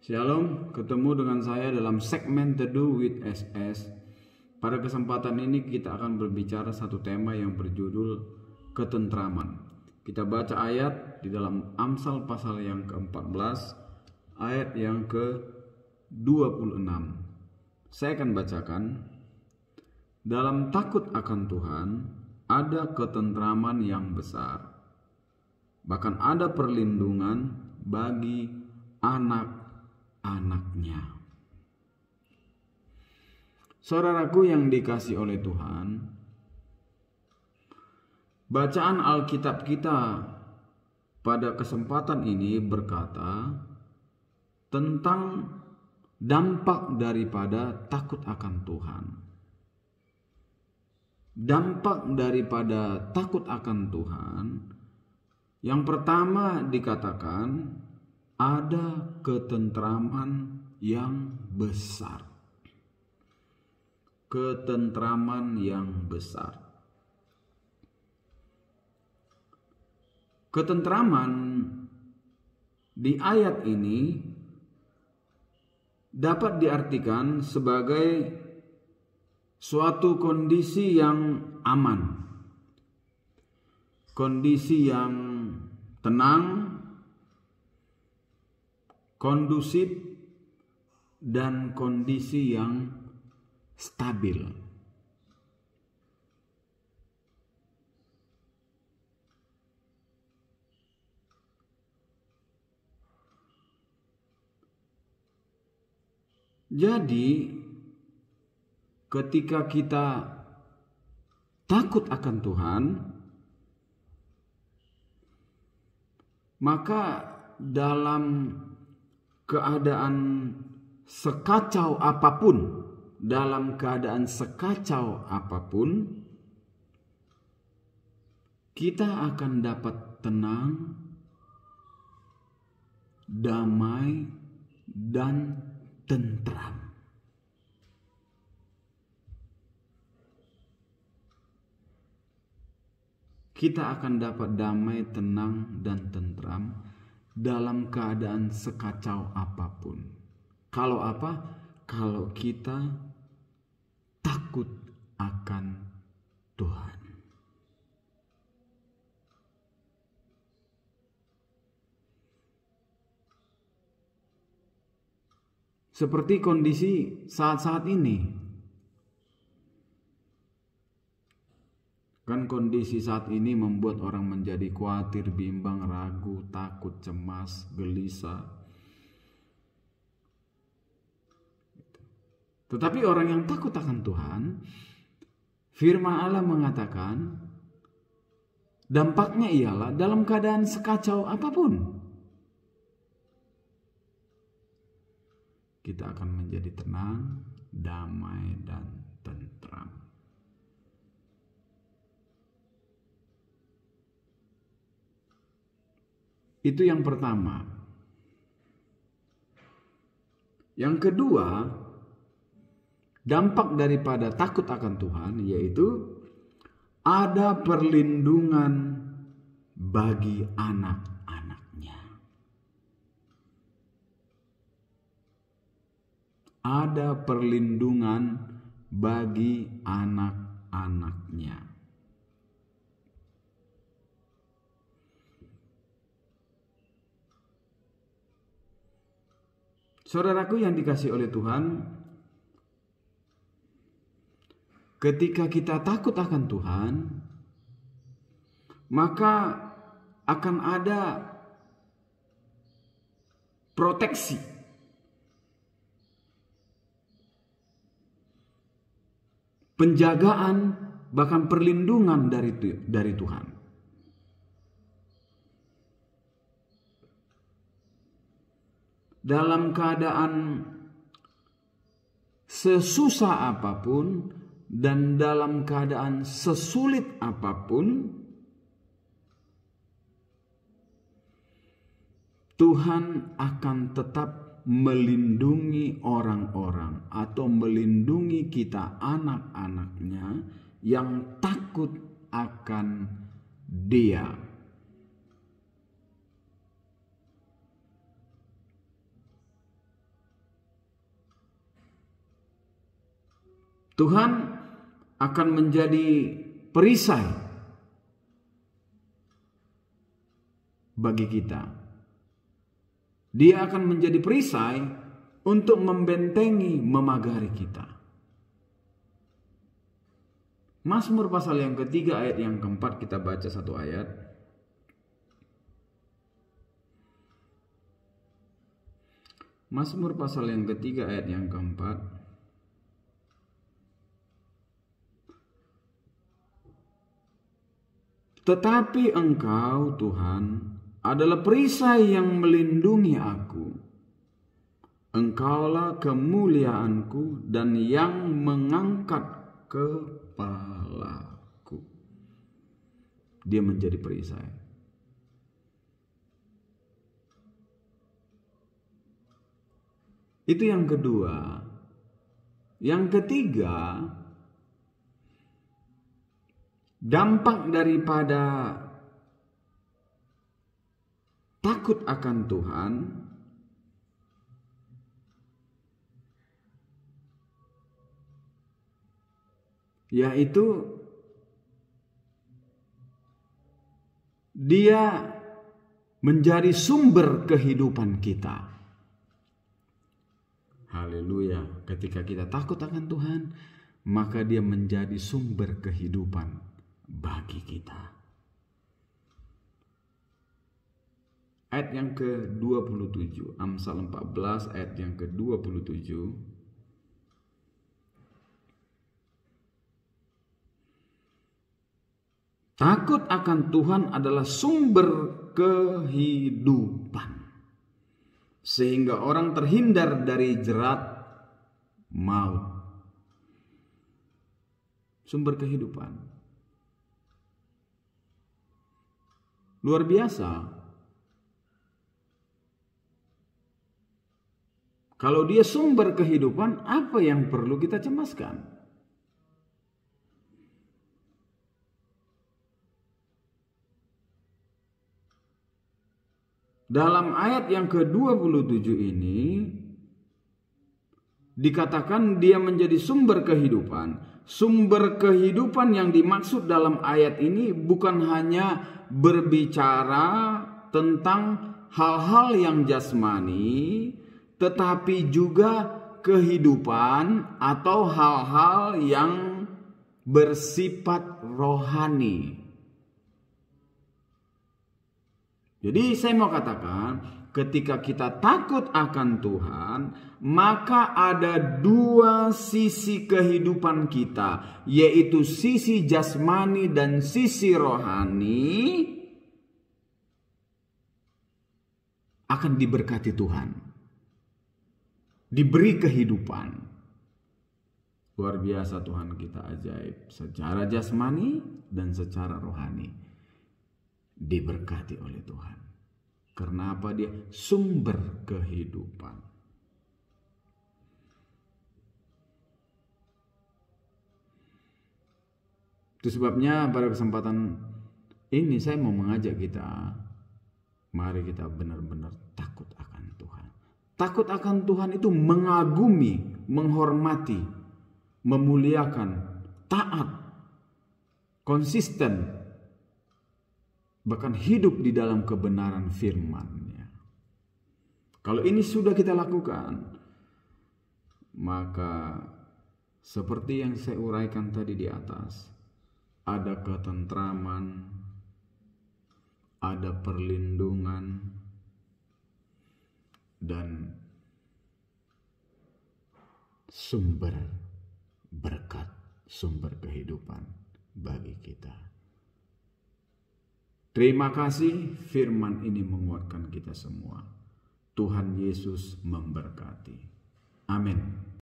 Shalom, ketemu dengan saya dalam segmen Teduh with SS. Pada kesempatan ini kita akan berbicara satu tema yang berjudul ketentraman. Kita baca ayat di dalam Amsal pasal yang ke-14 ayat yang ke-26. Saya akan bacakan dalam takut akan Tuhan ada ketentraman yang besar. Bahkan ada perlindungan bagi anak anaknya. Saudaraku yang dikasih oleh Tuhan, bacaan Alkitab kita pada kesempatan ini berkata tentang dampak daripada takut akan Tuhan. Dampak daripada takut akan Tuhan yang pertama dikatakan ada ketentraman yang besar. Ketentraman yang besar. Ketentraman di ayat ini dapat diartikan sebagai suatu kondisi yang aman, kondisi yang tenang, kondusif dan kondisi yang stabil. Jadi, ketika kita takut akan Tuhan, maka dalam keadaan sekacau apapun, dalam keadaan sekacau apapun, kita akan dapat tenang, damai, dan tentram. Kita akan dapat damai, tenang, dan tentram dalam keadaan sekacau apapun. Kalau apa? Kalau kita takut akan Tuhan. Seperti kondisi saat-saat ini, kondisi saat ini membuat orang menjadi khawatir, bimbang, ragu, takut, cemas, gelisah. Tetapi orang yang takut akan Tuhan, firman Allah mengatakan, dampaknya ialah dalam keadaan sekacau apapun, kita akan menjadi tenang, damai, dan tentram. Itu yang pertama. Yang kedua, dampak daripada takut akan Tuhan yaitu ada perlindungan bagi anak-anaknya. Ada perlindungan bagi anak-anaknya. Saudaraku yang dikasih oleh Tuhan, ketika kita takut akan Tuhan, maka akan ada proteksi. Penjagaan bahkan perlindungan dari dari Tuhan. dalam keadaan sesusah apapun dan dalam keadaan sesulit apapun Tuhan akan tetap melindungi orang-orang atau melindungi kita anak-anaknya yang takut akan dia. Tuhan akan menjadi perisai bagi kita. Dia akan menjadi perisai untuk membentengi, memagari kita. Mazmur pasal yang ketiga ayat yang keempat kita baca satu ayat. Mazmur pasal yang ketiga ayat yang keempat. Tetapi engkau Tuhan adalah perisai yang melindungi aku. Engkaulah kemuliaanku dan yang mengangkat kepalaku. Dia menjadi perisai. Itu yang kedua. Yang ketiga, dampak daripada takut akan Tuhan yaitu dia menjadi sumber kehidupan kita. Haleluya, ketika kita takut akan Tuhan, maka dia menjadi sumber kehidupan bagi kita. Ayat yang ke-27, Amsal 14 ayat yang ke-27. Takut akan Tuhan adalah sumber kehidupan. Sehingga orang terhindar dari jerat maut. Sumber kehidupan. Luar biasa. Kalau dia sumber kehidupan, apa yang perlu kita cemaskan? Dalam ayat yang ke-27 ini, dikatakan dia menjadi sumber kehidupan. Sumber kehidupan yang dimaksud dalam ayat ini bukan hanya berbicara tentang hal-hal yang jasmani, tetapi juga kehidupan atau hal-hal yang bersifat rohani. Jadi, saya mau katakan, Ketika kita takut akan Tuhan, maka ada dua sisi kehidupan kita, yaitu sisi jasmani dan sisi rohani, akan diberkati Tuhan, diberi kehidupan. Luar biasa, Tuhan kita ajaib secara jasmani dan secara rohani, diberkati oleh Tuhan. Karena apa dia? Sumber kehidupan. Itu sebabnya pada kesempatan ini saya mau mengajak kita, mari kita benar-benar takut akan Tuhan. Takut akan Tuhan itu mengagumi, menghormati, memuliakan, taat, konsisten, bahkan hidup di dalam kebenaran firman-Nya. Kalau ini sudah kita lakukan, maka seperti yang saya uraikan tadi di atas, ada ketentraman, ada perlindungan, dan sumber berkat, sumber kehidupan bagi kita. Terima kasih firman ini menguatkan kita semua. Tuhan Yesus memberkati. Amin.